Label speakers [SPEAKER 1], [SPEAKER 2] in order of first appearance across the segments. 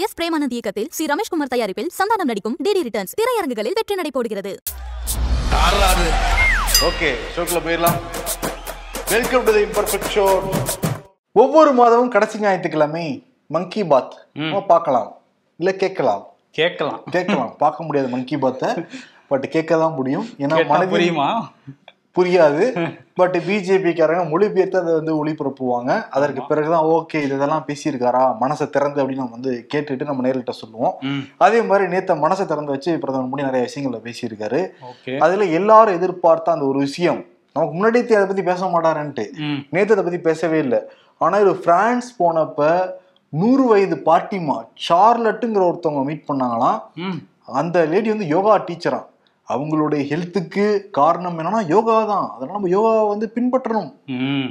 [SPEAKER 1] S Premanand இயக்கத்தில் C Rameshkumar தயாரிப்பில் சந்தானம் நடிக்கும் டிடி ரிட்டர்ன்ஸ் திரையரங்குகளில் வெற்றி நடை போடுகிறது
[SPEAKER 2] ஒவ்வொரு மாதமும் கடைசி ஞாயிற்றுக்கிழமை மங்கி பாத் பார்க்கலாம் இல்ல கேட்கலாம் கேட்கலாம் கேட்கலாம் பார்க்க முடியாது மங்கி பாத்தை பட் கேட்க தான் முடியும் ஏன்னா மனதில் புரியாது பட் பிஜேபிக்காரங்க மொழிபெயர்த்து அதை வந்து ஒளிபரப்புவாங்க அதற்கு பிறகுதான் ஓகே இதெல்லாம் பேசியிருக்காரா மனசை திறந்து அப்படின்னு நம்ம வந்து கேட்டுட்டு நம்ம நேர்கிட்ட சொல்லுவோம் அதே மாதிரி நேற்று மனசை திறந்து வச்சு பிரதமர் மோடி நிறைய விஷயங்கள பேசியிருக்காரு அதுல எல்லாரும் எதிர்பார்த்த அந்த ஒரு விஷயம் நமக்கு முன்னாடி அதை பத்தி பேச மாட்டாருன்ட்டு நேத்து அதை பத்தி பேசவே இல்லை ஆனா இது பிரான்ஸ் போனப்ப நூறு வயது பாட்டிமா சார்லட்டுங்கிற ஒருத்தவங்க மீட் பண்ணாங்களாம் அந்த லேடி வந்து யோகா டீச்சரா அவங்களுடைய ஹெல்த்துக்கு காரணம் என்னன்னா யோகா தான் அதனால நம்ம யோகாவை வந்து பின்பற்றணும்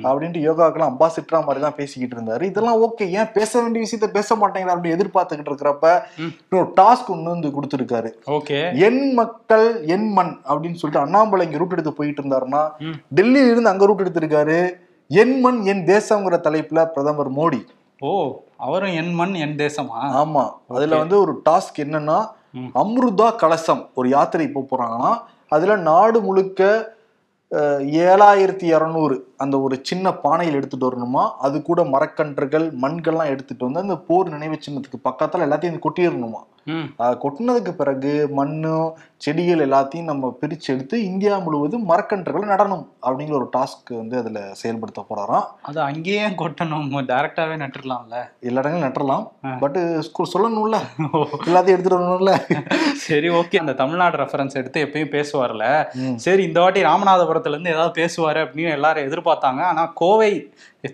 [SPEAKER 2] அப்படின்ட்டு யோகாக்கெல்லாம் அம்பாசிட்டரா மாதிரி தான் பேசிக்கிட்டு இருந்தாரு இதெல்லாம் ஓகே ஏன் பேச வேண்டிய விஷயத்த பேச மாட்டேங்கிறார் அப்படின்னு எதிர்பார்த்துக்கிட்டு இருக்கிறப்ப இன்னொரு டாஸ்க் ஒன்று வந்து கொடுத்துருக்காரு ஓகே என் மக்கள் என் மண் அப்படின்னு சொல்லிட்டு அண்ணாமலை இங்க ரூட் எடுத்து போயிட்டு இருந்தாருன்னா டெல்லியில இருந்து அங்க ரூட் எடுத்திருக்காரு என் மண் என் தேசம்ங்கிற தலைப்புல பிரதமர் மோடி
[SPEAKER 1] ஓ அவரும் என் மண் என் தேசமா
[SPEAKER 2] ஆமா அதுல வந்து ஒரு டாஸ்க் என்னன்னா அம்ருதா கலசம் ஒரு யாத்திரை போக போறாங்கன்னா அதுல நாடு முழுக்க ஏழாயிரத்தி இரநூறு அந்த ஒரு சின்ன பானையில் எடுத்துகிட்டு வரணுமா அது கூட மரக்கன்றுகள் மண்கள்லாம் எடுத்துகிட்டு வந்து அந்த போர் நினைவு சின்னத்துக்கு பக்கத்தில் எல்லாத்தையும் கொட்டிடணுமா கொட்டினதுக்கு பிறகு மண் செடிகள் எல்லாத்தையும் நம்ம பிரித்து எடுத்து இந்தியா முழுவதும் மரக்கன்றுகளை நடணும் அப்படிங்கிற ஒரு டாஸ்க் வந்து அதில் செயல்படுத்த
[SPEAKER 1] போகிறாராம் அது அங்கேயே கொட்டணும் டேரெக்டாகவே நட்டுடலாம்ல
[SPEAKER 2] எல்லா இடங்களும் நட்டுடலாம் பட்டு ஸ்கூல் சொல்லணும்ல எல்லாத்தையும் எடுத்துகிட்டு வரணும்ல
[SPEAKER 1] சரி ஓகே அந்த தமிழ்நாடு ரெஃபரன்ஸ் எடுத்து எப்பயும் பேசுவார்ல சரி இந்த வாட்டி ராமநாதபுரத்துலேருந்து ஏதாவது பேசுவார் அப்படின்னு எல்லாரும் எதிர்பார்த்து பார்த்தாங்க ஆனால் கோவை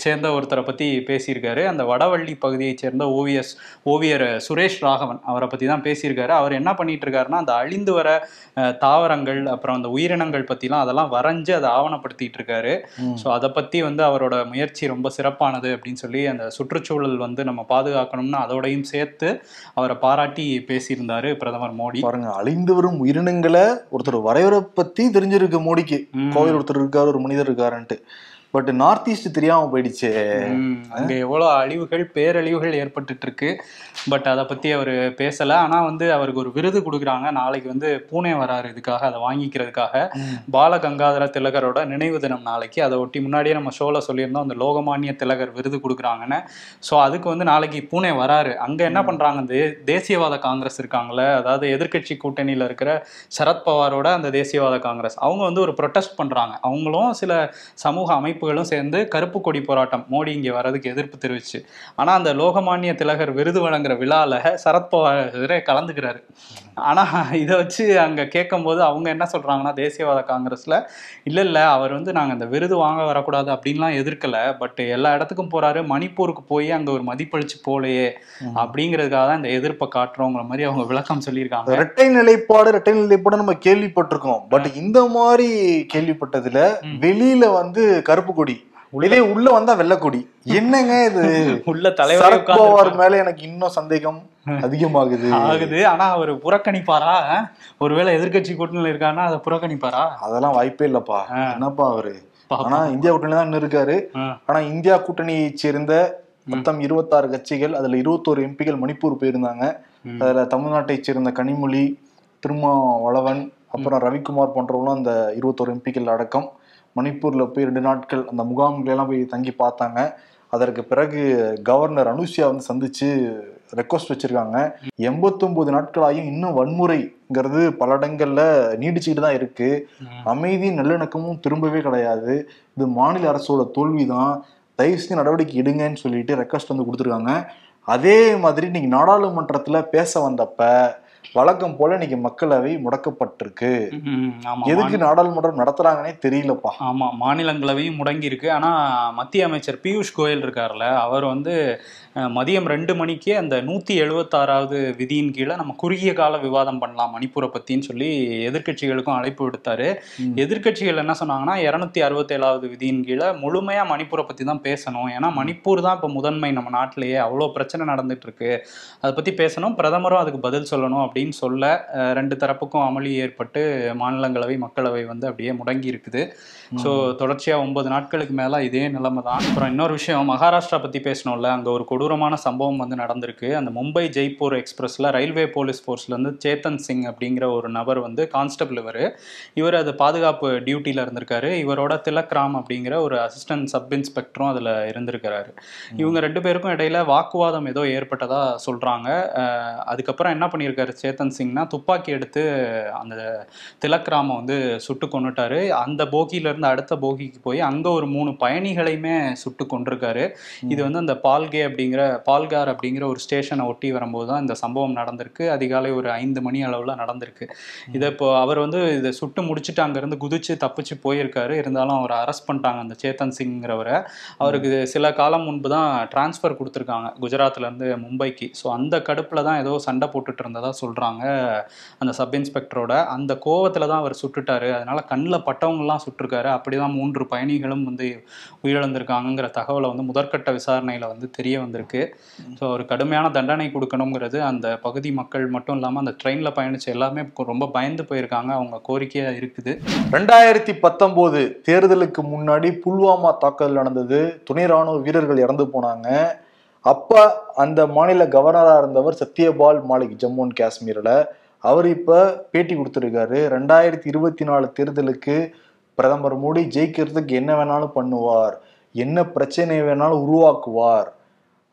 [SPEAKER 1] சேர்ந்த ஒருத்தரை பற்றி பேசியிருக்காரு அந்த வடவள்ளி பகுதியை சேர்ந்த ஓவியஸ் ஓவியர் சுரேஷ் ராகவன் அவரை பற்றி தான் பேசியிருக்காரு அவர் என்ன பண்ணிட்டு இருக்காருன்னா அந்த அழிந்து வர தாவரங்கள் அப்புறம் அந்த உயிரினங்கள் பற்றிலாம் அதெல்லாம் வரைஞ்சு அதை ஆவணப்படுத்திட்டு இருக்காரு ஸோ அதை பற்றி வந்து அவரோட முயற்சி ரொம்ப சிறப்பானது அப்படின்னு சொல்லி அந்த சுற்றுச்சூழல் வந்து நம்ம பாதுகாக்கணும்னு அதோடையும் சேர்த்து அவரை பாராட்டி பேசியிருந்தாரு பிரதமர் மோடி பாருங்க
[SPEAKER 2] அழிந்து வரும் உயிரினங்களை ஒருத்தர் வரைவரை பற்றி தெரிஞ்சிருக்கு மோடிக்கு கோவில் ஒருத்தர் இருக்கார் ஒரு மனிதர் இருக்காருன்ட்டு பட் நார்த் ஈஸ்ட்
[SPEAKER 1] தெரியாம போயிடுச்சு அங்க எவ்வளோ அழிவுகள் பேரழிவுகள் ஏற்பட்டுட்டு இருக்கு பட் அதை பத்தி அவர் பேசல ஆனா வந்து அவருக்கு ஒரு விருது கொடுக்குறாங்க நாளைக்கு வந்து பூனே வராரு இதுக்காக அதை வாங்கிக்கிறதுக்காக பாலகங்காதர திலகரோட நினைவு தினம் நாளைக்கு அதை ஒட்டி முன்னாடியே நம்ம ஷோல சொல்லியிருந்தோம் அந்த லோகமானிய திலகர் விருது கொடுக்குறாங்கன்னு ஸோ அதுக்கு வந்து நாளைக்கு பூனே வராரு அங்க என்ன பண்றாங்க அந்த தேசியவாத காங்கிரஸ் இருக்காங்களே அதாவது எதிர்கட்சி கூட்டணியில இருக்கிற சரத்பவாரோட அந்த தேசியவாத காங்கிரஸ் அவங்க வந்து ஒரு ப்ரொட்டஸ்ட் பண்றாங்க அவங்களும் சில சமூக அமைப்பு அமைப்புகளும் சேர்ந்து கருப்பு கொடி போராட்டம் மோடி இங்கே வர்றதுக்கு எதிர்ப்பு தெரிவிச்சு ஆனால் அந்த லோகமானிய திலகர் விருது வழங்குற விழாவில் சரத்பவார் கலந்துக்கிறாரு ஆனால் இதை வச்சு அங்கே கேட்கும்போது அவங்க என்ன சொல்கிறாங்கன்னா தேசியவாத காங்கிரஸில் இல்லை இல்லை அவர் வந்து நாங்கள் அந்த விருது வாங்க வரக்கூடாது அப்படின்லாம் எதிர்க்கலை பட் எல்லா இடத்துக்கும் போகிறாரு மணிப்பூருக்கு போய் அங்கே ஒரு மதிப்பளிச்சு போலையே அப்படிங்கிறதுக்காக தான் இந்த எதிர்ப்பை காட்டுறோங்கிற மாதிரி அவங்க விளக்கம் சொல்லியிருக்காங்க
[SPEAKER 2] இரட்டை நிலைப்பாடு இரட்டை நிலைப்பாடு நம்ம கேள்விப்பட்டிருக்கோம் பட் இந்த மாதிரி கேள்விப்பட்டதில் வெளியில் வந்து கருப்பு கருப்பு கொடி உள்ளே உள்ள வந்தா வெள்ளக்கொடி என்னங்க இது உள்ள
[SPEAKER 1] தலைவர் மேல எனக்கு இன்னும் சந்தேகம்
[SPEAKER 2] அதிகமாகுது ஆகுது
[SPEAKER 1] ஆனா அவர் புறக்கணிப்பாரா ஒருவேளை எதிர்கட்சி கூட்டணியில் இருக்கான்னா அதை புறக்கணிப்பாரா
[SPEAKER 2] அதெல்லாம் வாய்ப்பே இல்லப்பா என்னப்பா அவரு ஆனா இந்தியா கூட்டணி தான் இருக்காரு ஆனா இந்தியா கூட்டணியை சேர்ந்த மொத்தம் இருபத்தாறு கட்சிகள் அதுல இருபத்தோரு எம்பிகள் மணிப்பூர் போயிருந்தாங்க அதுல தமிழ்நாட்டை சேர்ந்த கனிமொழி திருமாவளவன் அப்புறம் ரவிக்குமார் போன்றவங்களும் அந்த இருபத்தோரு எம்பிக்கள் அடக்கம் மணிப்பூரில் போய் ரெண்டு நாட்கள் அந்த முகாம்களெல்லாம் போய் தங்கி பார்த்தாங்க அதற்கு பிறகு கவர்னர் அனுஷியா வந்து சந்தித்து ரெக்வஸ்ட் வச்சுருக்காங்க எண்பத்தொம்போது நாட்களாயும் இன்னும் வன்முறைங்கிறது பல இடங்களில் நீடிச்சுக்கிட்டு தான் இருக்குது அமைதி நல்லிணக்கமும் திரும்பவே கிடையாது இது மாநில அரசோட தோல்வி தான் தயவுசெய்து நடவடிக்கை எடுங்கன்னு சொல்லிட்டு ரெக்வஸ்ட் வந்து கொடுத்துருக்காங்க அதே மாதிரி நீங்க நாடாளுமன்றத்தில் பேச வந்தப்போ வழக்கம் போல இன்னைக்கு மக்களவை முடக்கப்பட்டிருக்கு எதுக்கு நாடாளுமன்றம் நடத்துறாங்கன்னே தெரியலப்பா
[SPEAKER 1] ஆமா மாநிலங்களவையும் முடங்கி இருக்கு ஆனா மத்திய அமைச்சர் பியூஷ் கோயல் இருக்கார்ல அவர் வந்து மதியம் ரெண்டு மணிக்கே அந்த நூத்தி எழுபத்தாறாவது விதியின் கீழே நம்ம குறுகிய கால விவாதம் பண்ணலாம் மணிப்பூரை பத்தின்னு சொல்லி எதிர்கட்சிகளுக்கும் அழைப்பு விடுத்தாரு எதிர்கட்சிகள் என்ன சொன்னாங்கன்னா இருநூத்தி அறுபத்தேழாவது விதியின் கீழே முழுமையா மணிப்பூரை பத்தி தான் பேசணும் ஏன்னா மணிப்பூர் தான் இப்போ முதன்மை நம்ம நாட்டிலேயே அவ்வளோ பிரச்சனை நடந்துட்டு இருக்கு அதை பத்தி பேசணும் பிரதமரும் அதுக்கு பதில் சொல்லணும் அப்படின்னு அப்படின்னு சொல்ல ரெண்டு தரப்புக்கும் அமளி ஏற்பட்டு மாநிலங்களவை மக்களவை வந்து அப்படியே முடங்கி இருக்குது ஸோ தொடர்ச்சியாக ஒன்பது நாட்களுக்கு மேலே இதே நிலைமை தான் அப்புறம் இன்னொரு விஷயம் மகாராஷ்டிரா பற்றி பேசணும்ல அங்கே ஒரு கொடூரமான சம்பவம் வந்து நடந்திருக்கு அந்த மும்பை ஜெய்ப்பூர் எக்ஸ்பிரஸில் ரயில்வே போலீஸ் ஃபோர்ஸ்லேருந்து சேத்தன் சிங் அப்படிங்கிற ஒரு நபர் வந்து கான்ஸ்டபிள் இவர் இவர் அது பாதுகாப்பு டியூட்டியில் இருந்திருக்காரு இவரோட திலக் ராம் அப்படிங்கிற ஒரு அசிஸ்டன்ட் சப் இன்ஸ்பெக்டரும் அதில் இருந்திருக்கிறாரு இவங்க ரெண்டு பேருக்கும் இடையில வாக்குவாதம் ஏதோ ஏற்பட்டதாக சொல்கிறாங்க அதுக்கப்புறம் என்ன பண்ணியிருக்காரு சேத்தன் சிங்னா துப்பாக்கி எடுத்து அந்த திலக் வந்து சுட்டு கொண்டுட்டார் அந்த போகியில் அங்கிருந்து அடுத்த போகிக்கு போய் அங்கே ஒரு மூணு பயணிகளையுமே சுட்டு கொண்டிருக்காரு இது வந்து அந்த பால்கே அப்படிங்கிற பால்கார் அப்படிங்கிற ஒரு ஸ்டேஷனை ஒட்டி வரும்போது தான் இந்த சம்பவம் நடந்திருக்கு அதிகாலை ஒரு ஐந்து மணி அளவில் நடந்திருக்கு இதை இப்போ அவர் வந்து இதை சுட்டு முடிச்சுட்டு அங்கேருந்து குதிச்சு தப்பிச்சு போயிருக்காரு இருந்தாலும் அவரை அரெஸ்ட் பண்ணிட்டாங்க அந்த சேத்தன் சிங்கிறவரை அவருக்கு சில காலம் முன்பு தான் டிரான்ஸ்ஃபர் கொடுத்துருக்காங்க குஜராத்லேருந்து மும்பைக்கு ஸோ அந்த கடுப்பில் தான் ஏதோ சண்டை போட்டுட்டு இருந்ததா சொல்கிறாங்க அந்த சப் இன்ஸ்பெக்டரோட அந்த கோவத்தில் தான் அவர் சுட்டுட்டாரு அதனால கண்ணில் பட்டவங்கலாம் சுட்டிருக்காரு இருக்காரு அப்படிதான் மூன்று பயணிகளும் வந்து உயிரிழந்திருக்காங்கிற தகவலை வந்து முதற்கட்ட விசாரணையில் வந்து தெரிய வந்திருக்கு ஸோ ஒரு கடுமையான தண்டனை கொடுக்கணுங்கிறது அந்த பகுதி மக்கள் மட்டும் இல்லாமல் அந்த ட்ரெயினில் பயணிச்ச எல்லாமே ரொம்ப பயந்து போயிருக்காங்க அவங்க கோரிக்கையாக இருக்குது ரெண்டாயிரத்தி பத்தொம்போது
[SPEAKER 2] தேர்தலுக்கு முன்னாடி புல்வாமா தாக்குதல் நடந்தது துணை ராணுவ வீரர்கள் இறந்து போனாங்க அப்போ அந்த மாநில கவர்னராக இருந்தவர் சத்யபால் மாலிக் ஜம்மு அண்ட் காஷ்மீரில் அவர் இப்போ பேட்டி கொடுத்துருக்காரு ரெண்டாயிரத்தி இருபத்தி நாலு தேர்தலுக்கு பிரதமர் மோடி ஜெயிக்கிறதுக்கு என்ன வேணாலும் பண்ணுவார் என்ன பிரச்சனை வேணாலும் உருவாக்குவார்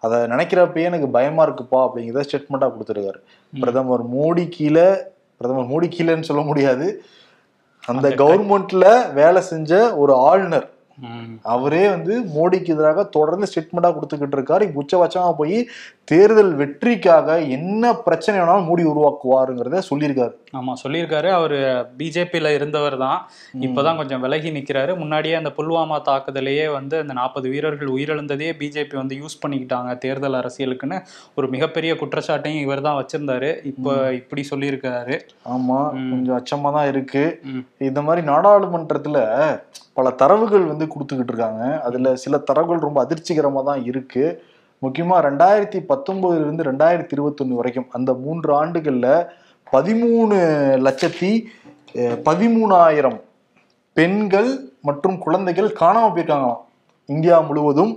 [SPEAKER 2] அதை நினைக்கிறப்பயே எனக்கு பயமா இருக்குப்பா அப்படிங்கிறத ஸ்டேட்மெண்ட்டாக கொடுத்துருக்காரு பிரதமர் மோடி கீழே பிரதமர் மோடி கீழேன்னு சொல்ல முடியாது அந்த கவர்மெண்ட்ல வேலை செஞ்ச ஒரு ஆளுநர் அவரே வந்து மோடிக்கு எதிராக தொடர்ந்து ஸ்டேட்மெண்ட்டாக கொடுத்துக்கிட்டு இருக்காரு உச்சபட்சமாக போய் தேர்தல் வெற்றிக்காக என்ன பிரச்சனை வேணாலும் மோடி உருவாக்குவாருங்கிறத சொல்லியிருக்காரு
[SPEAKER 1] ஆமாம் சொல்லியிருக்காரு அவர் பிஜேபியில் இருந்தவர் தான் தான் கொஞ்சம் விலகி நிற்கிறாரு முன்னாடியே அந்த புல்வாமா தாக்குதலையே வந்து அந்த நாற்பது வீரர்கள் உயிரிழந்ததையே பிஜேபி வந்து யூஸ் பண்ணிக்கிட்டாங்க தேர்தல் அரசியலுக்குன்னு ஒரு மிகப்பெரிய குற்றச்சாட்டையும் இவர் தான் வச்சிருந்தாரு இப்போ இப்படி சொல்லியிருக்காரு
[SPEAKER 2] ஆமாம் கொஞ்சம் அச்சமாக தான் இருக்கு இந்த மாதிரி நாடாளுமன்றத்தில் பல தரவுகள் வந்து கொடுத்துக்கிட்டு இருக்காங்க அதில் சில தரவுகள் ரொம்ப அதிர்ச்சிகரமாக தான் இருக்குது முக்கியமாக ரெண்டாயிரத்தி பத்தொம்போதுலேருந்து ரெண்டாயிரத்தி இருபத்தொன்று வரைக்கும் அந்த மூன்று ஆண்டுகளில் பதிமூணு லட்சத்தி பதிமூணாயிரம் பெண்கள் மற்றும் குழந்தைகள் காணாமல் போயிருக்காங்களாம் இந்தியா முழுவதும்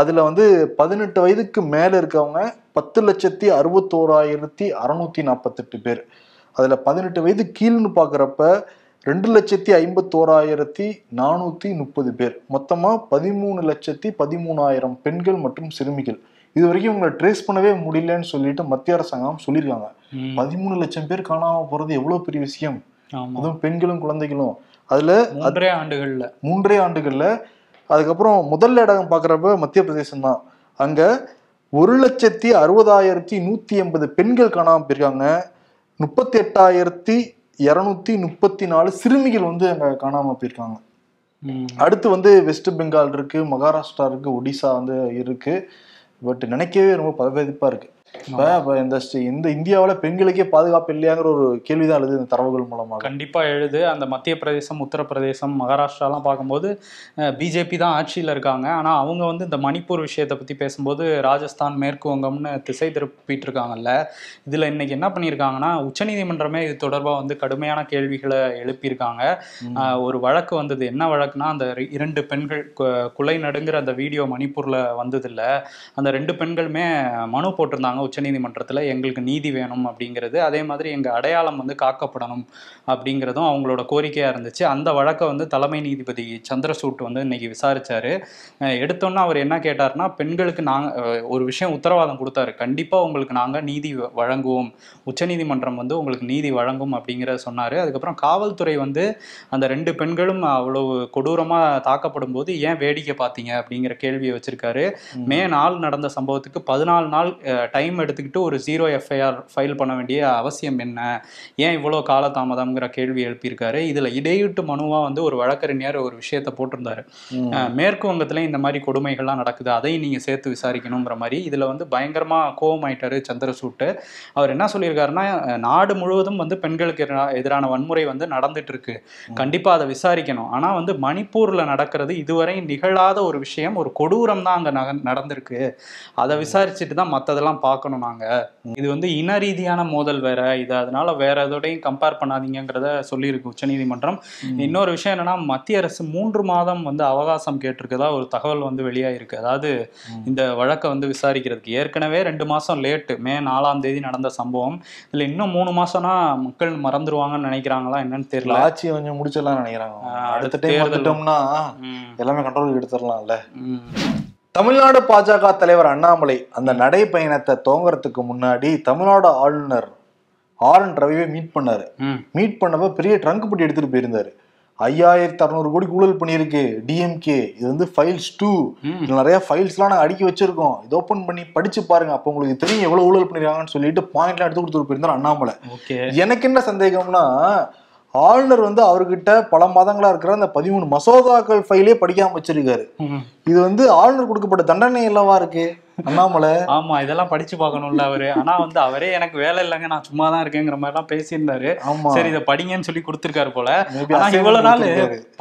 [SPEAKER 2] அதுல வந்து பதினெட்டு வயதுக்கு மேல இருக்கவங்க பத்து லட்சத்தி அறுபத்தோராயிரத்தி அறுநூத்தி நாற்பத்தெட்டு பேர் அதுல பதினெட்டு வயது கீழ்னு பாக்குறப்ப ரெண்டு லட்சத்தி ஐம்பத்தோராயிரத்தி நானூற்றி முப்பது பேர் மொத்தமாக பதிமூணு லட்சத்தி பதிமூணாயிரம் பெண்கள் மற்றும் சிறுமிகள் இது வரைக்கும் இவங்களை ட்ரேஸ் பண்ணவே முடியலன்னு சொல்லிட்டு மத்திய அரசாங்கம் சொல்லியிருக்காங்க பதிமூணு லட்சம் பேர் காணாம போறது எவ்வளவு பெரிய விஷயம் அதுவும் பெண்களும் குழந்தைகளும் அதுல மூன்றே ஆண்டுகள்ல மூன்றே ஆண்டுகள்ல அதுக்கப்புறம் முதல் இடம் பாக்குறப்ப மத்திய பிரதேசம் தான் அங்க ஒரு லட்சத்தி அறுபதாயிரத்தி நூத்தி எண்பது பெண்கள் காணாம போயிருக்காங்க முப்பத்தி எட்டாயிரத்தி இரநூத்தி முப்பத்தி நாலு சிறுமிகள் வந்து அங்கே காணாமல் போயிருக்காங்க அடுத்து வந்து வெஸ்ட் பெங்கால் இருக்கு மகாராஷ்டிரா இருக்கு ஒடிசா வந்து இருக்கு பட் நினைக்கவே ரொம்ப பதவிப்பாக இருக்கு இப்போ இந்த இந்த இந்தியாவில் பெண்களுக்கே பாதுகாப்பு இல்லையாங்கிற ஒரு கேள்விதான் எழுது இந்த தரவுகள் மூலமாக
[SPEAKER 1] கண்டிப்பாக எழுது அந்த மத்திய பிரதேசம் உத்தரப்பிரதேசம் மகாராஷ்டிராலாம் பார்க்கும்போது பிஜேபி தான் ஆட்சியில் இருக்காங்க ஆனால் அவங்க வந்து இந்த மணிப்பூர் விஷயத்தை பற்றி பேசும்போது ராஜஸ்தான் மேற்கு வங்கம்னு திசை திருப்பிட்டு இருக்காங்கல்ல இதில் இன்னைக்கு என்ன பண்ணியிருக்காங்கன்னா உச்சநீதிமன்றமே இது தொடர்பாக வந்து கடுமையான கேள்விகளை எழுப்பியிருக்காங்க ஒரு வழக்கு வந்தது என்ன வழக்குனா அந்த இரண்டு பெண்கள் கொலை நடுங்கிற அந்த வீடியோ மணிப்பூரில் வந்ததில்லை அந்த ரெண்டு பெண்களுமே மனு போட்டிருந்தாங்க சொல்லியிருக்காங்க உச்சநீதிமன்றத்தில் எங்களுக்கு நீதி வேணும் அப்படிங்கிறது அதே மாதிரி எங்கள் அடையாளம் வந்து காக்கப்படணும் அப்படிங்கிறதும் அவங்களோட கோரிக்கையாக இருந்துச்சு அந்த வழக்கை வந்து தலைமை நீதிபதி சந்திரசூட் வந்து இன்னைக்கு விசாரித்தார் எடுத்தோன்னா அவர் என்ன கேட்டார்னா பெண்களுக்கு நாங்கள் ஒரு விஷயம் உத்தரவாதம் கொடுத்தாரு கண்டிப்பாக உங்களுக்கு நாங்கள் நீதி வழங்குவோம் உச்சநீதிமன்றம் வந்து உங்களுக்கு நீதி வழங்கும் அப்படிங்கிறத சொன்னார் அதுக்கப்புறம் காவல்துறை வந்து அந்த ரெண்டு பெண்களும் அவ்வளவு கொடூரமாக தாக்கப்படும் போது ஏன் வேடிக்கை பார்த்தீங்க அப்படிங்கிற கேள்வியை வச்சிருக்காரு மே நாள் நடந்த சம்பவத்துக்கு பதினாலு நாள் டைம் டைம் எடுத்துக்கிட்டு ஒரு ஜீரோ எஃப்ஐஆர் ஃபைல் பண்ண வேண்டிய அவசியம் என்ன ஏன் இவ்வளோ காலதாமதம்ங்கிற கேள்வி எழுப்பியிருக்காரு இதில் இடையிட்டு மனுவாக வந்து ஒரு வழக்கறிஞர் ஒரு விஷயத்த போட்டிருந்தாரு மேற்கு வங்கத்தில் இந்த மாதிரி கொடுமைகள்லாம் நடக்குது அதையும் நீங்கள் சேர்த்து விசாரிக்கணுங்கிற மாதிரி இதில் வந்து பயங்கரமாக ஆயிட்டாரு சந்திரசூட்டு அவர் என்ன சொல்லியிருக்காருன்னா நாடு முழுவதும் வந்து பெண்களுக்கு எதிரான வன்முறை வந்து நடந்துட்டு இருக்கு கண்டிப்பாக அதை விசாரிக்கணும் ஆனால் வந்து மணிப்பூரில் நடக்கிறது இதுவரை நிகழாத ஒரு விஷயம் ஒரு கொடூரம் தான் அங்கே நடந்திருக்கு அதை விசாரிச்சுட்டு தான் மற்றதெல்லாம் பார்க்க பார்க்கணும் நாங்கள் இது வந்து இன ரீதியான மோதல் வேற இது அதனால வேற எதோடையும் கம்பேர் பண்ணாதீங்கிறத சொல்லியிருக்கு உச்சநீதிமன்றம் இன்னொரு விஷயம் என்னன்னா மத்திய அரசு மூன்று மாதம் வந்து அவகாசம் கேட்டிருக்கதா ஒரு தகவல் வந்து வெளியாயிருக்கு அதாவது இந்த வழக்கை வந்து விசாரிக்கிறதுக்கு ஏற்கனவே ரெண்டு மாதம் லேட்டு மே நாலாம் தேதி நடந்த சம்பவம் இதில் இன்னும் மூணு மாசம்னா மக்கள் மறந்துடுவாங்கன்னு நினைக்கிறாங்களா என்னன்னு தெரியல ஆட்சி
[SPEAKER 2] கொஞ்சம் முடிச்சிடலாம் நினைக்கிறாங்க
[SPEAKER 1] அடுத்த தேர்தல் எல்லாமே
[SPEAKER 2] கண்ட்ரோல் எடுத்துடலாம்ல தமிழ்நாடு பாஜக தலைவர் அண்ணாமலை அந்த நடைப்பயணத்தை துவங்குறதுக்கு முன்னாடி தமிழ்நாடு ஆளுநர் ஆர் என் ரவியை மீட் பண்ணாரு மீட் பண்ணப்ப பெரிய ட்ரங்க் பட்டி எடுத்துட்டு போயிருந்தாரு ஐயாயிரத்தி அறநூறு கோடி ஊழல் பண்ணியிருக்கு டிஎம்கே இது வந்து ஃபைல்ஸ் டூ நிறைய ஃபைல்ஸ்லாம் நாங்கள் அடுக்கி வச்சிருக்கோம் இது ஓப்பன் பண்ணி படிச்சு பாருங்க அப்போ உங்களுக்கு தெரியும் எவ்வளோ ஊழல் பண்ணிருக்காங்கன்னு சொல்லிட்டு பாயிண்ட்லாம் எடுத்து கொடுத்துட்டு போயிருந்தார் அண்ணாமலை எனக்கு என்ன சந்தேகம்னா ஆளுநர் வந்து அவர்கிட்ட பல மாதங்களா இருக்கிற அந்த பதிமூணு மசோதாக்கள் ஃபைலே படிக்காம வச்சிருக்காரு இது வந்து ஆளுநர் கொடுக்கப்பட்ட தண்டனை இல்லவா இருக்கு அண்ணாமலை
[SPEAKER 1] ஆமா இதெல்லாம் படிச்சு பார்க்கணும்ல அவரு ஆனா வந்து அவரே எனக்கு வேலை இல்லைங்க நான் சும்மா தான் இருக்கேங்கிற மாதிரி எல்லாம் பேசியிருந்தாரு ஆமா சரி இதை படிங்கன்னு சொல்லி கொடுத்துருக்காரு போல ஆனா இவ்வளவு நாள்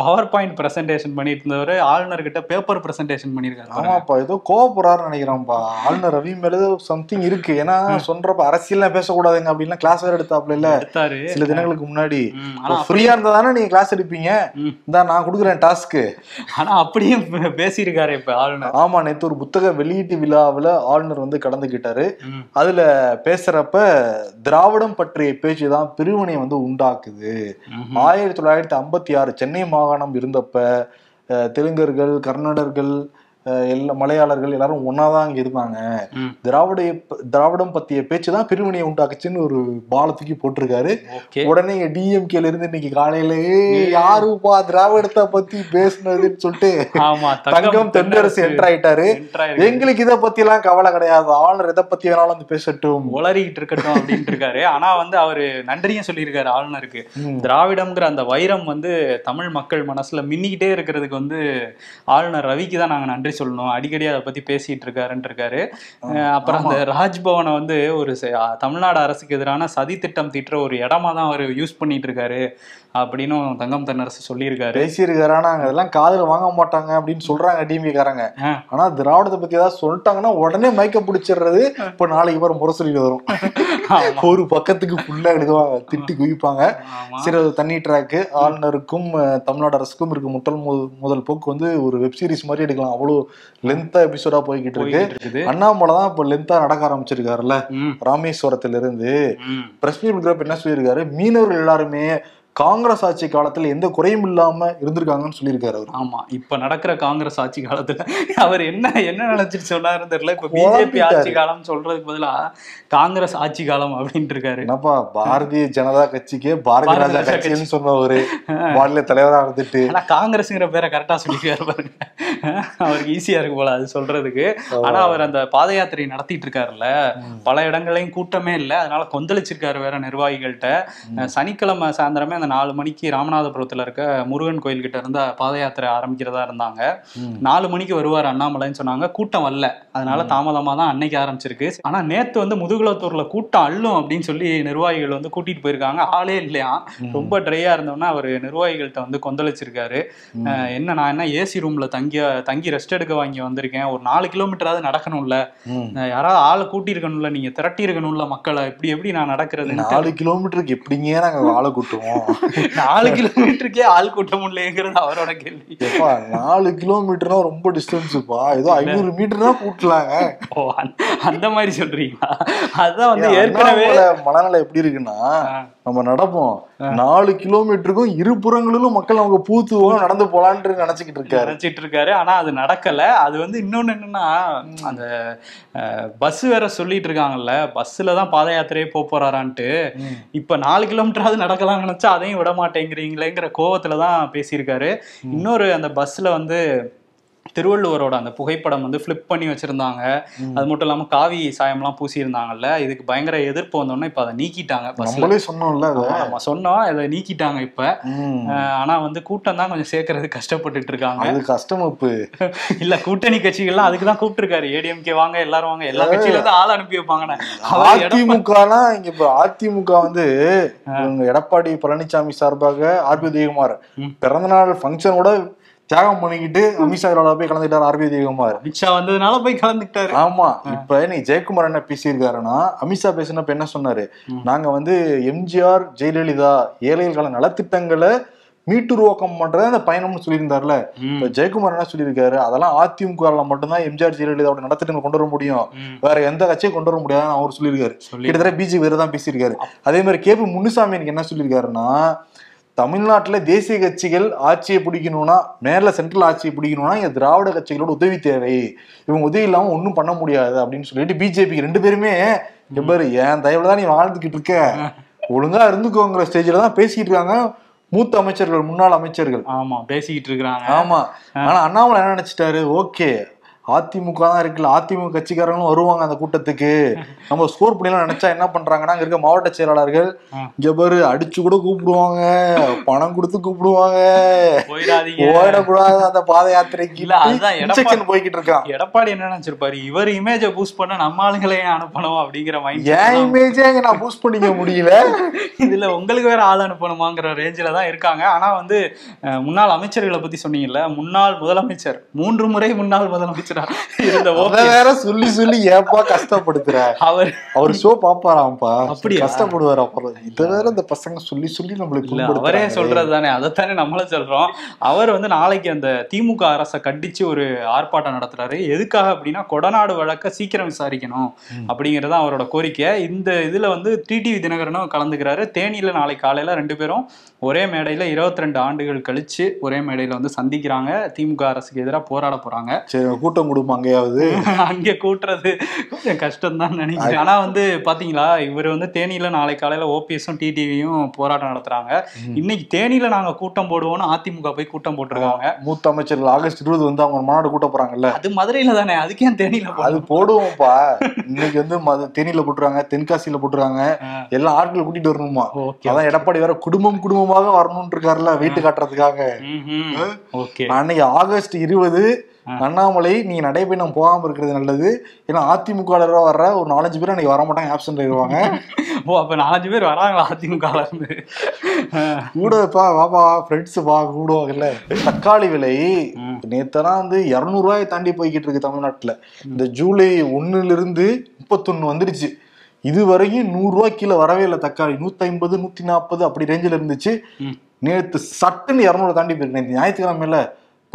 [SPEAKER 1] பவர் பாயிண்ட் பிரசன்டேஷன் பண்ணிட்டு இருந்தவர் ஆளுநர் கிட்ட பேப்பர் பிரசன்டேஷன் பண்ணிருக்காரு ஆமாப்பா
[SPEAKER 2] ஏதோ கோவப்படுறாருன்னு நினைக்கிறான்ப்பா ஆளுநர் ரவி மேல சம்திங் இருக்கு ஏன்னா சொல்றப்ப அரசியல்லாம் பேசக்கூடாதுங்க அப்படின்னு கிளாஸ் வேற எடுத்தாப்ல இல்ல சில தினங்களுக்கு முன்னாடி ஃப்ரீயா இருந்தா தானே நீங்க கிளாஸ் எடுப்பீங்க இந்த நான் கொடுக்குறேன் டாஸ்க்கு
[SPEAKER 1] ஆனா அப்படியே பேசியிருக்காரு இப்ப ஆளுநர்
[SPEAKER 2] ஆமா நேத்து ஒரு புத்தக வெளியீட்டு விழா விழாவில் ஆளுநர் வந்து கலந்துகிட்டாரு அதுல பேசுறப்ப திராவிடம் பற்றிய பேச்சு தான் பிரிவினை வந்து உண்டாக்குது ஆயிரத்தி தொள்ளாயிரத்தி ஐம்பத்தி ஆறு சென்னை மாகாணம் இருந்தப்ப தெலுங்கர்கள் கர்நாடகர்கள் எல்லா மலையாளர்கள் எல்லாரும் ஒன்னா தான் அங்க இருந்தாங்க திராவிட திராவிடம் பத்திய பேச்சு தான் பிரிவினையை உண்டாக்குச்சுன்னு ஒரு பாலத்துக்கு போட்டிருக்காரு உடனே டிஎம்கேல இருந்து இன்னைக்கு காலையிலேயே யாருப்பா திராவிடத்தை பத்தி பேசுனதுன்னு சொல்லிட்டு
[SPEAKER 1] தங்கம் தென்னரசு என்டர்
[SPEAKER 2] ஆயிட்டாரு எங்களுக்கு இதை பத்தி எல்லாம் கவலை கிடையாது ஆளுநர் இதை பத்தி வேணாலும் வந்து பேசட்டும் உளறிட்டு
[SPEAKER 1] இருக்கட்டும் அப்படின்ட்டு இருக்காரு ஆனா வந்து அவரு நன்றியும் சொல்லியிருக்காரு ஆளுநருக்கு திராவிடம்ங்கிற அந்த வைரம் வந்து தமிழ் மக்கள் மனசுல மின்னிக்கிட்டே இருக்கிறதுக்கு வந்து ஆளுநர் ரவிக்கு தான் நாங்க நன்றி சொல்லணும் அடிக்கடி அதை பத்தி பேசிட்டு இருக்காருன்னு இருக்காரு அப்புறம் அந்த ராஜ்பவனை வந்து ஒரு தமிழ்நாடு அரசுக்கு எதிரான சதி திட்டம் தீட்டுற ஒரு இடமா தான் அவர் யூஸ் பண்ணிட்டு இருக்காரு அப்படின்னு தங்கம் தென்னரசு சொல்லியிருக்காரு பேசியிருக்காரு
[SPEAKER 2] ஆனா அதெல்லாம் காதல வாங்க மாட்டாங்க அப்படின்னு சொல்றாங்க காரங்க ஆனா திராவிடத்தை பத்தி ஏதாவது சொல்லிட்டாங்கன்னா உடனே மயக்க பிடிச்சிடுறது இப்ப நாளைக்கு வர முரசொலி வரும் ஒரு பக்கத்துக்கு ஃபுல்லா எடுக்குவாங்க திட்டு குவிப்பாங்க சரி தண்ணி ட்ராக்கு ஆளுநருக்கும் தமிழ்நாடு அரசுக்கும் இருக்க முதல் முதல் போக்கு வந்து ஒரு வெப் சீரிஸ் மாதிரி எடுக்கலாம் அவ்வளவு லென்த்தா எபிசோடா போய்கிட்டு இருக்கு அண்ணாமலை தான் இப்ப லென்த்தா நடக்க ஆரம்பிச்சிருக்காருல்ல ராமேஸ்வரத்துல இருந்து பிரஸ் மீட் என்ன சொல்லியிருக்காரு மீனவர்கள் எல்லாருமே காங்கிரஸ் ஆட்சி காலத்துல எந்த குறையும் இல்லாம இருந்திருக்காங்கன்னு சொல்லியிருக்காரு அவர் ஆமா
[SPEAKER 1] இப்ப நடக்கிற காங்கிரஸ் ஆட்சி காலத்துல அவர் என்ன என்ன நினைச்சிட்டு சொன்னாரு தெரியல இப்ப பிஜேபி ஆட்சி காலம் சொல்றதுக்கு பதிலா காங்கிரஸ் ஆட்சி காலம் அப்படின்ட்டு இருக்காரு என்னப்பா பாரதிய ஜனதா கட்சிக்கு பாரதிய ராஜா கட்சின்னு சொன்ன ஒரு மாநில
[SPEAKER 2] தலைவரா இருந்துட்டு
[SPEAKER 1] ஆனா காங்கிரஸ்ங்கிற பேரை கரெக்டா சொல்லிருக்காரு பாருங்க அவருக்கு ஈஸியா இருக்கு போல அது சொல்றதுக்கு ஆனா அவர் அந்த பாத யாத்திரையை நடத்திட்டு இருக்காருல்ல பல இடங்களையும் கூட்டமே இல்லை அதனால கொந்தளிச்சிருக்காரு வேற நிர்வாகிகள்கிட்ட சனிக்கிழமை சாயந்தரமே அந்த நாலு மணிக்கு ராமநாதபுரத்தில் இருக்க முருகன் கோயில்கிட்ட இருந்து பாத யாத்திரை ஆரம்பிக்கிறதா இருந்தாங்க நாலு மணிக்கு வருவார் அண்ணாமலைன்னு சொன்னாங்க கூட்டம் வரல அதனால தாமதமாக தான் அன்னைக்கு ஆரம்பிச்சிருக்கு ஆனால் நேற்று வந்து முதுகுலத்தூரில் கூட்டம் அள்ளும் அப்படின்னு சொல்லி நிர்வாகிகள் வந்து கூட்டிகிட்டு போயிருக்காங்க ஆளே இல்லையா ரொம்ப ட்ரையாக இருந்தோம்னா அவர் நிர்வாகிகள்கிட்ட வந்து கொந்தளிச்சிருக்காரு என்ன நான் என்ன ஏசி ரூமில் தங்கி தங்கி ரெஸ்ட் எடுக்க வாங்கி வந்திருக்கேன் ஒரு நாலு கிலோமீட்டராவது நடக்கணும்ல யாராவது ஆளை கூட்டியிருக்கணும்ல நீங்கள் திரட்டியிருக்கணும்ல மக்களை இப்படி எப்படி நான் நடக்கிறது நாலு
[SPEAKER 2] கிலோமீட்டருக்கு எப்படிங்க நாங்கள் ஆளை கூட்டுவோம்
[SPEAKER 1] நாலு கிலோமீட்டருக்கே ஆள் கூட்டம் இல்லைங்கிறது அவரோட கேள்வி
[SPEAKER 2] நாலு கிலோமீட்டர்னா ரொம்ப டிஸ்டன்ஸுப்பா ஏதோ ஐநூறு மீட்டர் தான் கூட்டலாங்க
[SPEAKER 1] ஓ அந்த மாதிரி சொல்றீங்களா அதான் வந்து ஏற்கனவே
[SPEAKER 2] மனநிலை எப்படி இருக்குன்னா நம்ம நடப்போம் நாலு கிலோமீட்டருக்கும் இரு புறங்களிலும் மக்கள் நமக்கு பூத்துவோம் நடந்து போலான்னு நினைச்சிட்டு இருக்காரு
[SPEAKER 1] நினைச்சிட்டு இருக்காரு ஆனா அது நடக்கல அது வந்து இன்னொன்னு என்னன்னா அந்த பஸ் வேற சொல்லிட்டு இருக்காங்கல்ல பஸ்ல தான் பாத யாத்திரையே போக போறாரான்ட்டு இப்ப நாலு கிலோமீட்டராவது நடக்கலாம்னு நினைச்சா அதையும் விட மாட்டேங்கிறீங்களேங்கிற கோவத்துலதான் பேசியிருக்காரு இன்னொரு அந்த பஸ்ல வந்து திருவள்ளுவரோட அந்த புகைப்படம் வந்து ஃப்ளிப் பண்ணி வச்சிருந்தாங்க அது மட்டும் இல்லாம காவி சாயம்லாம் பூசியிருந்தாங்கல்ல இதுக்கு பயங்கர எதிர்ப்பு வந்தோடனே இப்ப அதை நீக்கிட்டாங்க நம்மளே சொன்னோம்ல நம்ம சொன்னோம் அதை நீக்கிட்டாங்க இப்ப ஆனா வந்து கூட்டம் தான் கொஞ்சம் சேர்க்கறது கஷ்டப்பட்டுட்டு இருக்காங்க அது கஷ்டம் இப்போ இல்ல கூட்டணி கட்சிகள்லாம் அதுக்கு தான் கூப்பிட்டுருக்காரு ஏடிஎம்கே வாங்க எல்லாரும் வாங்க எல்லா கட்சியில தான் ஆள் அனுப்பி வைப்பாங்கண்ணா அதிமுகலாம்
[SPEAKER 2] இங்க இப்போ அதிமுக வந்து எடப்பாடி பழனிசாமி சார்பாக ஆர்பி உதயகுமார் பிறந்தநாள் ஃபங்க்ஷனோட தியாகம் பண்ணிக்கிட்டு அமித்ஷா போய் கலந்துட்டாரு ஆர்பி ஜெயக்குமார் அமித்ஷா வந்ததுனால போய் கலந்துட்டாரு ஆமா இப்ப நீ ஜெயக்குமார் என்ன பேசியிருக்காருன்னா அமித்ஷா பேசினப்ப என்ன சொன்னாரு நாங்க வந்து எம்ஜிஆர் ஜெயலலிதா ஏழைகளுக்கான நலத்திட்டங்களை மீட்டுருவாக்கம் பண்றது அந்த பயணம்னு சொல்லியிருந்தாருல இப்ப ஜெயக்குமார் என்ன சொல்லியிருக்காரு அதெல்லாம் அதிமுக மட்டும்தான் எம்ஜிஆர் ஜெயலலிதாவோட நடத்திட்டு கொண்டு வர முடியும் வேற எந்த கட்சியும் கொண்டு வர முடியாதுன்னு அவர் சொல்லியிருக்காரு கிட்டத்தட்ட பிஜேபி தான் பேசியிருக்காரு அதே மாதிரி கே பி முனுசாமி எனக்கு என்ன சொல்லியிருக்காருன்னா தமிழ்நாட்டில் தேசிய கட்சிகள் ஆட்சியை பிடிக்கணும்னா நேரில் சென்ட்ரல் ஆட்சியை பிடிக்கணும்னா இந்த திராவிட கட்சிகளோட உதவி தேவை இவங்க உதவி இல்லாமல் ஒன்றும் பண்ண முடியாது அப்படின்னு சொல்லிட்டு பிஜேபி ரெண்டு பேருமே பாரு என் தயவுல தான் நீ வாழ்ந்துக்கிட்டு இருக்க ஒழுங்கா இருந்துக்கோங்கிற ஸ்டேஜில் தான் பேசிக்கிட்டு இருக்காங்க மூத்த அமைச்சர்கள் முன்னாள் அமைச்சர்கள் ஆமா
[SPEAKER 1] பேசிக்கிட்டு இருக்கிறாங்க
[SPEAKER 2] ஆமா ஆனா அண்ணாமலை என்ன நினைச்சிட்டாரு ஓகே அதிமுக தான் இருக்குல்ல அதிமுக கட்சிக்காரங்களும் வருவாங்க அந்த கூட்டத்துக்கு நம்ம ஸ்கோர் பண்ணிலாம் நினைச்சா என்ன பண்றாங்கன்னா அங்க இருக்க மாவட்ட செயலாளர்கள் இங்க பாரு அடிச்சு கூட கூப்பிடுவாங்க பணம் கொடுத்து கூப்பிடுவாங்க ஓடக்கூடாது அந்த பாத யாத்திரைக்கு அதுதான்
[SPEAKER 1] போய்கிட்டு இருக்கான் எடப்பாடி என்ன நினைச்சிருப்பாரு இவர் இமேஜ பூஸ்ட் பண்ண நம்ம ஆளுங்களே அனுப்பணும் அப்படிங்கிற மாதிரி ஏன் இமேஜே
[SPEAKER 2] நான் பூஸ்ட் பண்ணிக்க முடியல
[SPEAKER 1] இதுல உங்களுக்கு வேற ஆள் அனுப்பணுமாங்கிற ரேஞ்சில தான் இருக்காங்க ஆனா வந்து முன்னாள் அமைச்சர்களை பத்தி சொன்னீங்கல்ல முன்னாள் முதலமைச்சர் மூன்று முறை முன்னாள் முதலமைச்சர் பேசுனா வேற
[SPEAKER 2] சொல்லி சொல்லி ஏப்பா கஷ்டப்படுத்துற அவர் அவர் ஷோ பாப்பாராம்ப்பா அப்படி கஷ்டப்படுவார் அப்புறம் இதை வேற இந்த பசங்க சொல்லி சொல்லி நம்மளுக்கு அவரே சொல்றது
[SPEAKER 1] தானே அதைத்தானே நம்மளும் சொல்றோம் அவர் வந்து நாளைக்கு அந்த திமுக அரசை கண்டிச்சு ஒரு ஆர்ப்பாட்டம் நடத்துறாரு எதுக்காக அப்படின்னா கொடநாடு வழக்க சீக்கிரம் விசாரிக்கணும் அப்படிங்கறத அவரோட கோரிக்கை இந்த இதுல வந்து டிடிவி தினகரனும் கலந்துக்கிறாரு தேனியில நாளைக்கு காலையில ரெண்டு பேரும் ஒரே மேடையில இருபத்தி ரெண்டு ஆண்டுகள் கழிச்சு ஒரே மேடையில வந்து சந்திக்கிறாங்க திமுக அரசுக்கு எதிராக போராட போறாங்க சரி கூட்டம்
[SPEAKER 2] கூட்டம் அங்கேயாவது
[SPEAKER 1] அங்கே கூட்டுறது கொஞ்சம் கஷ்டம் தான் நினைக்கிறேன் ஆனா வந்து பாத்தீங்களா இவர் வந்து தேனியில நாளை காலையில ஓபிஎஸும் டிடிவியும் போராட்டம் நடத்துறாங்க இன்னைக்கு தேனியில நாங்க கூட்டம் போடுவோம்னு அதிமுக போய் கூட்டம் போட்டிருக்காங்க
[SPEAKER 2] மூத்த அமைச்சர்கள் ஆகஸ்ட் இருபது வந்து அவங்க மாநாடு கூட்ட போறாங்கல்ல அது மதுரையில தானே அதுக்கே தேனியில அது போடுவோம்ப்பா இன்னைக்கு வந்து தேனியில போட்டுருவாங்க தென்காசியில போட்டுருவாங்க எல்லாம் ஆட்கள் கூட்டிட்டு வரணுமா அதான் எடப்பாடி வேற குடும்பம் குடும்பமாக வரணும்னு இருக்காருல்ல வீட்டு காட்டுறதுக்காக அன்னைக்கு ஆகஸ்ட் இருபது அண்ணாமலை நீங்க நடைபயணம் போகாம இருக்கிறது நல்லது ஏன்னா அதிமுக வர்ற ஒரு நாலஞ்சு பேர் அன்னைக்கு வரமாட்டாங்க ஆப்சன்ட் ஆயிடுவாங்க
[SPEAKER 1] ஓ அப்ப நாலஞ்சு பேர் வராங்களா அதிமுக இருந்து
[SPEAKER 2] கூடப்பா வாப்பா ஃப்ரெண்ட்ஸ் கூடுவாங்க இல்ல தக்காளி விலை நேத்தெல்லாம் வந்து இரநூறுவாயை தாண்டி போய்கிட்டு இருக்கு தமிழ்நாட்டுல இந்த ஜூலை ஒன்னுல இருந்து முப்பத்தொன்னு வந்துடுச்சு இது வரையும் நூறுரூவா கீழே வரவே இல்லை தக்காளி நூத்தி ஐம்பது நூத்தி நாற்பது அப்படி ரேஞ்சில் இருந்துச்சு நேற்று சட்டுன்னு இரநூறு தாண்டி போயிருக்கேன் ஞாயிற்றுக்கிழமையில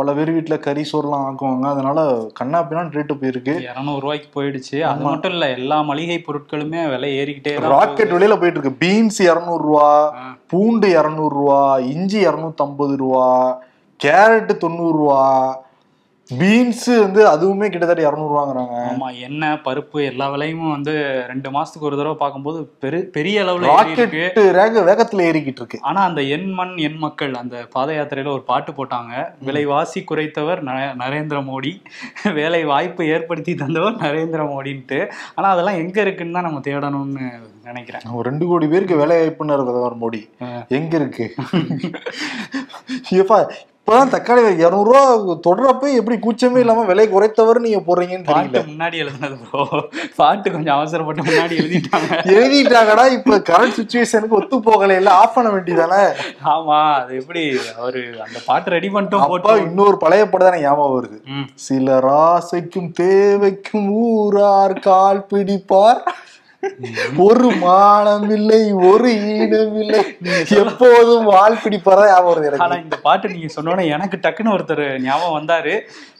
[SPEAKER 2] பல பேர் வீட்டில் கறி சோறுலாம் ஆக்குவாங்க அதனால கண்ணா
[SPEAKER 1] ரேட்டு போயிருக்கு ரூபாய்க்கு போயிடுச்சு அது மட்டும் இல்லை எல்லா மளிகை பொருட்களுமே விலை ஏறிக்கிட்டே ராக்கெட்
[SPEAKER 2] விலையில போயிட்டு இருக்கு பீன்ஸ் இரநூறுவா பூண்டு இரநூறுவா இஞ்சி இரநூத்தம்பது ரூபா கேரட்டு தொண்ணூறுரூவா பீன்ஸ் வந்து அதுவுமே கிட்டத்தட்ட இரநூறுவாங்கிறாங்க ஆமா
[SPEAKER 1] என்ன பருப்பு எல்லா விலையும் வந்து ரெண்டு மாசத்துக்கு ஒரு தடவை பார்க்கும்போது பெரு பெரிய அளவுல ராக்கெட் வேகத்துல ஏறிக்கிட்டு இருக்கு ஆனா அந்த எண் மண் எண் மக்கள் அந்த பாத யாத்திரையில ஒரு பாட்டு போட்டாங்க விலைவாசி குறைத்தவர் நரேந்திர மோடி வேலை வாய்ப்பு ஏற்படுத்தி தந்தவர் நரேந்திர மோடின்ட்டு ஆனா அதெல்லாம் எங்க இருக்குன்னு தான் நம்ம தேடணும்னு நினைக்கிறேன்
[SPEAKER 2] ஒரு ரெண்டு கோடி பேருக்கு வேலை வாய்ப்புன்னு பிரதமர் மோடி எங்க இருக்கு இப்பதான் தக்காளி இரநூறுவா தொடரப்ப எப்படி கூச்சமே இல்லாம விலை குறைத்தவர் நீங்க போடுறீங்கன்னு தெரியல
[SPEAKER 1] முன்னாடி எழுதுனது ப்ரோ பாட்டு கொஞ்சம் அவசரப்பட்டு முன்னாடி எழுதிட்டாங்க
[SPEAKER 2] எழுதிட்டாங்கடா இப்ப கரண்ட் சுச்சுவேஷனுக்கு ஒத்து போகல இல்ல ஆஃப் பண்ண வேண்டியதானே
[SPEAKER 1] ஆமா அது எப்படி அவரு அந்த பாட்டு ரெடி பண்ணிட்டோம்
[SPEAKER 2] இன்னொரு பழைய படம் தானே ஞாபகம் வருது சில ராசைக்கும் தேவைக்கும் ஊரார் கால் பிடிப்பார் ஒரு மானம் இல்லை ஒரு இல்லை எப்போதும் வால் பிடிப்பறா ஞாபகம் வருது
[SPEAKER 1] ஆனா இந்த பாட்டு நீங்க சொன்னோன்னே எனக்கு டக்குன்னு ஒருத்தர் ஞாபகம் வந்தாரு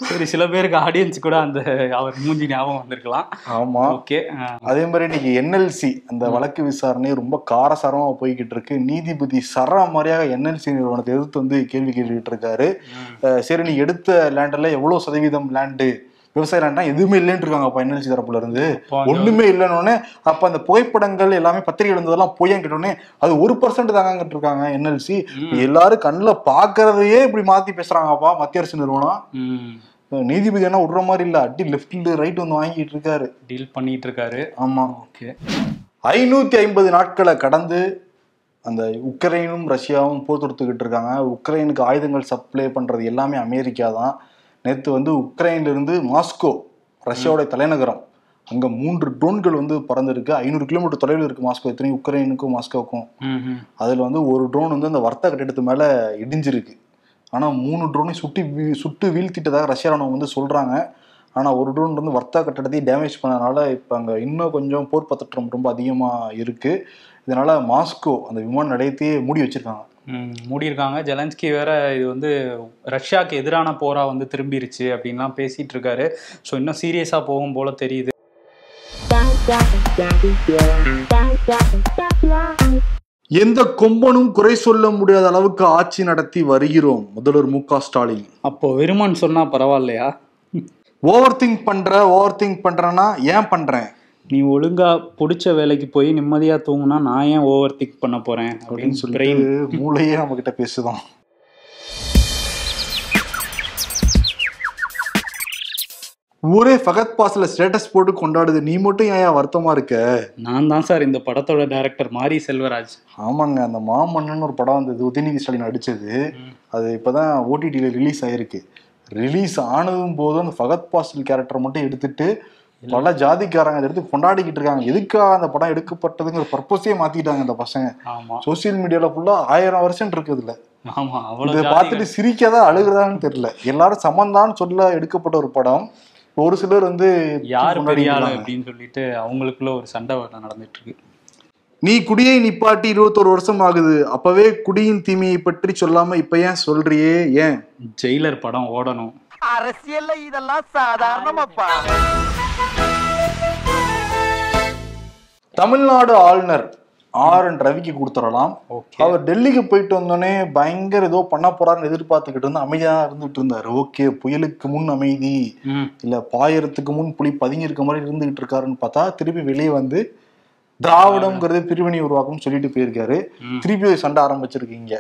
[SPEAKER 1] சரி சில பேருக்கு ஆடியன்ஸ் கூட அந்த அவர் மூஞ்சி ஞாபகம் வந்திருக்கலாம் ஆமா ஓகே
[SPEAKER 2] அதே மாதிரி இன்னைக்கு என்எல்சி அந்த வழக்கு விசாரணை ரொம்ப காரசாரமா போய்கிட்டு இருக்கு நீதிபதி சர மாதிரியாக என்எல்சி நிறுவனத்தை எதிர்த்து வந்து கேள்வி கேட்டுக்கிட்டு இருக்காரு சரி நீ எடுத்த லேண்ட்ல எவ்வளவு சதவீதம் லேண்டு விவசாயம் எதுவுமே இல்லைன்னு இருக்காங்க என்எல்சி தரப்புல இருந்து ஒண்ணுமே இல்லைன்னு அப்ப அந்த புகைப்படங்கள் எல்லாமே பத்திரிகை எழுந்ததெல்லாம் பொய்யான்னு கேட்டோடனே அது ஒரு பர்சன்ட் தாங்க இருக்காங்க என்எல்சி எல்லாரும் கண்ணுல பாக்குறதையே இப்படி மாத்தி பேசுறாங்கப்பா மத்திய அரசு
[SPEAKER 1] நிறுவனம்
[SPEAKER 2] நீதிபதி என்ன விடுற மாதிரி இல்ல அடி லெஃப்ட்ல ரைட் வந்து வாங்கிட்டு இருக்காரு
[SPEAKER 1] டீல் பண்ணிட்டு இருக்காரு ஆமா ஓகே
[SPEAKER 2] ஐநூத்தி ஐம்பது நாட்களை கடந்து அந்த உக்ரைனும் ரஷ்யாவும் போர் தொடுத்துக்கிட்டு இருக்காங்க உக்ரைனுக்கு ஆயுதங்கள் சப்ளை பண்றது எல்லாமே அமெரிக்கா தான் நேற்று வந்து உக்ரைன்லேருந்து மாஸ்கோ ரஷ்யாவுடைய தலைநகரம் அங்கே மூன்று ட்ரோன்கள் வந்து பறந்துருக்கு ஐநூறு கிலோமீட்டர் தொலைவில் இருக்குது மாஸ்கோ எத்தனையும் உக்ரைனுக்கும் மாஸ்கோக்கும் அதில் வந்து ஒரு ட்ரோன் வந்து அந்த வர்த்தக கட்டிடத்து மேலே இடிஞ்சிருக்கு ஆனால் மூணு ட்ரோனை சுட்டி சுட்டு வீழ்த்திட்டதாக ரஷ்யா ராணுவம் வந்து சொல்கிறாங்க ஆனால் ஒரு ட்ரோன் வந்து வர்த்தக கட்டடத்தையும் டேமேஜ் பண்ணதுனால இப்போ அங்கே இன்னும் கொஞ்சம் போர் பதற்றம் ரொம்ப அதிகமாக இருக்குது இதனால் மாஸ்கோ அந்த விமான நிலையத்தையே மூடி வச்சுருக்காங்க
[SPEAKER 1] மூடியிருக்காங்க ஜெலன்ஸ்கி வேற இது வந்து ரஷ்யாவுக்கு எதிரான போராக வந்து திரும்பிருச்சு அப்படின்லாம் பேசிகிட்டு இருக்காரு ஸோ இன்னும் சீரியஸாக போகும் போல தெரியுது
[SPEAKER 2] எந்த கொம்பனும் குறை சொல்ல முடியாத அளவுக்கு ஆட்சி நடத்தி
[SPEAKER 1] வருகிறோம் முதல்வர் மு க ஸ்டாலின் அப்போ வெறுமான் சொன்னா பரவாயில்லையா ஓவர் திங்க் பண்ற ஓவர் திங்க் பண்றேன்னா ஏன் பண்றேன் நீ ஒழுங்காக பிடிச்ச வேலைக்கு போய் நிம்மதியாக தூங்குனா நான் ஏன் ஓவர் திக் பண்ண போகிறேன் அப்படின்னு சொல்லிட்டு மூளையே கிட்ட பேசுதான்
[SPEAKER 2] ஊரே ஃபகத் பாஸ்ல ஸ்டேட்டஸ் போட்டு கொண்டாடுது நீ மட்டும் ஏன் வருத்தமா இருக்க நான் தான் சார் இந்த
[SPEAKER 1] படத்தோட டைரக்டர் மாரி செல்வராஜ்
[SPEAKER 2] ஆமாங்க அந்த மாமன்னன் ஒரு படம் வந்தது உதயநிதி ஸ்டாலின் அடிச்சது அது இப்பதான் ஓடிடியில ரிலீஸ் ஆயிருக்கு ரிலீஸ் ஆனதும் போதும் அந்த ஃபகத் பாஸ்டல் கேரக்டர் மட்டும் எடுத்துட்டு பல ஜாதிக்காரங்க எடுத்து கொண்டாடிக்கிட்டு இருக்காங்க எதுக்காக அந்த படம் எடுக்கப்பட்டதுங்கிற பர்பஸே மாத்திட்டாங்க இந்த பசங்க சோசியல் மீடியால ஃபுல்லா ஆயிரம் வருஷம் இருக்குதுல்ல இதை பார்த்துட்டு சிரிக்காதான் அழுகுறதான்னு தெரியல எல்லாரும் சமந்தான்னு சொல்ல எடுக்கப்பட்ட ஒரு படம் ஒரு சிலர் வந்து யார் அப்படின்னு
[SPEAKER 1] சொல்லிட்டு அவங்களுக்குள்ள ஒரு சண்டை நடந்துட்டு இருக்கு
[SPEAKER 2] நீ குடியை நிப்பாட்டி இருபத்தொரு வருஷம் ஆகுது அப்பவே குடியின் தீமையை பற்றி சொல்லாம இப்ப ஏன் சொல்றியே ஏன்
[SPEAKER 1] ஜெயிலர் படம் ஓடணும்
[SPEAKER 2] அரசியல்ல இதெல்லாம் சாதாரணமாப்பா தமிழ்நாடு ஆளுநர் ஆர் என் ரவிக்கு கொடுத்துடலாம் அவர் டெல்லிக்கு போயிட்டு வந்தோடனே பயங்கர ஏதோ பண்ண போறாருன்னு எதிர்பார்த்துக்கிட்டு வந்து அமைதியா இருந்துட்டு இருந்தாரு ஓகே புயலுக்கு முன் அமைதி இல்ல பாயிரத்துக்கு முன் புலி பதிஞ்சிருக்க மாதிரி இருந்துகிட்டு இருக்காருன்னு பார்த்தா திருப்பி வெளியே வந்து
[SPEAKER 1] திராவிடம்ங்கிறது
[SPEAKER 2] பிரிவினை உருவாக்கம் சொல்லிட்டு போயிருக்காரு திருப்பி சண்டை ஆரம்பிச்சிருக்கீங்க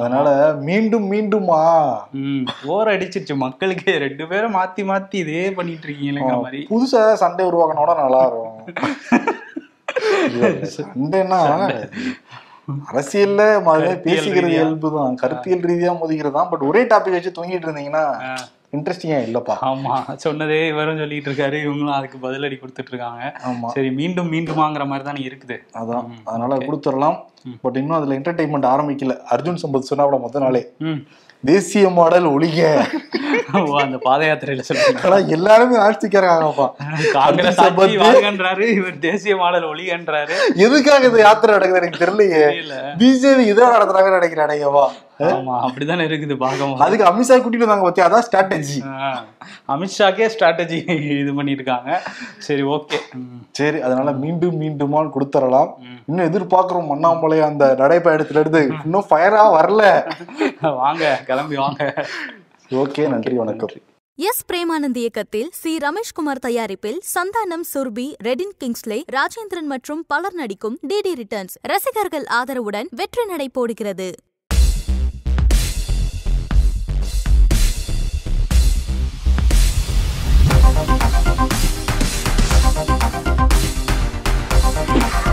[SPEAKER 2] அதனால மீண்டும் மீண்டுமா
[SPEAKER 1] ஓர் அடிச்சிருச்சு மக்களுக்கு ரெண்டு பேரும் மாத்தி மாத்தி இதே பண்ணிட்டு இருக்கீங்க மாதிரி புதுசா சண்டை உருவாக்கினோட நல்லா இருக்கும்
[SPEAKER 2] சண்டைன்னா அரசியல்ல பேசிக்கிறது இயல்பு தான் கருத்தியல் ரீதியா மோதிக்கிறது தான் பட் ஒரே டாபிக் வச்சு தூங்கிட்டு இருந்தீங்கன்னா இன்ட்ரெஸ்டிங்கா இல்லப்பா ஆமா
[SPEAKER 1] சொன்னதே இவரும் சொல்லிட்டு இருக்காரு இவங்களும் அதுக்கு பதிலடி கொடுத்துட்டு இருக்காங்க சரி மீண்டும் மீண்டுமாங்கிற மாதிரி தானே இருக்குது
[SPEAKER 2] அதான் அதனால கொடுத்துடலாம் பட் இன்னும் அதுல என்டர்டைன்மெண்ட் ஆரம்பிக்கல அர்ஜுன் சம்பத் சொன்னா மொத்த நாளே தேசிய மாடல் ஒழிக
[SPEAKER 1] அந்த பாத யாத்திரையில சொல்லுங்க
[SPEAKER 2] எல்லாருமே ஆட்சிக்கிறாங்கப்பா
[SPEAKER 1] காங்கிரஸ் வாழ்கன்றாரு இவர் தேசிய மாடல் ஒழிகன்றாரு
[SPEAKER 2] எதுக்காக இந்த யாத்திரை நடக்குது எனக்கு தெரியலையே பிஜேபி இதான் நடத்துறாங்க நினைக்கிறேன் அடையவா
[SPEAKER 1] ஆமா அப்படிதானே இருக்குது பார்க்கவும் அதுக்கு அமித்ஷா கூட்டிட்டு வந்தாங்க பத்தி அதான் ஸ்ட்ராட்டஜி அமித்ஷாக்கே ஸ்ட்ராட்டஜி இது பண்ணிருக்காங்க சரி ஓகே
[SPEAKER 2] சரி அதனால மீண்டும் மீண்டுமால் கொடுத்துடலாம் இன்னும் எதிர்பார்க்கிறோம் அண்ணாமலை உங்களுடைய அந்த நடைப்பயணத்திலிருந்து இன்னும் ஃபயரா வரல
[SPEAKER 1] வாங்க கிளம்பி வாங்க
[SPEAKER 2] ஓகே நன்றி வணக்கம்
[SPEAKER 1] எஸ் பிரேமானந்த் இயக்கத்தில் சி ரமேஷ்குமார் தயாரிப்பில் சந்தானம் சுர்பி ரெடின் கிங்ஸ்லே ராஜேந்திரன் மற்றும் பலர் நடிக்கும் டிடி ரிட்டர்ன்ஸ் ரசிகர்கள் ஆதரவுடன் வெற்றி நடை போடுகிறது Thank you.